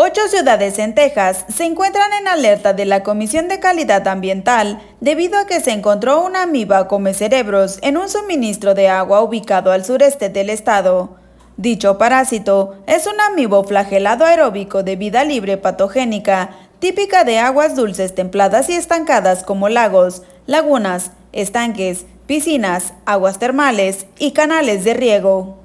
Ocho ciudades en Texas se encuentran en alerta de la Comisión de Calidad Ambiental debido a que se encontró una amiba come cerebros en un suministro de agua ubicado al sureste del estado. Dicho parásito es un amibo flagelado aeróbico de vida libre patogénica, típica de aguas dulces templadas y estancadas como lagos, lagunas, estanques, piscinas, aguas termales y canales de riego.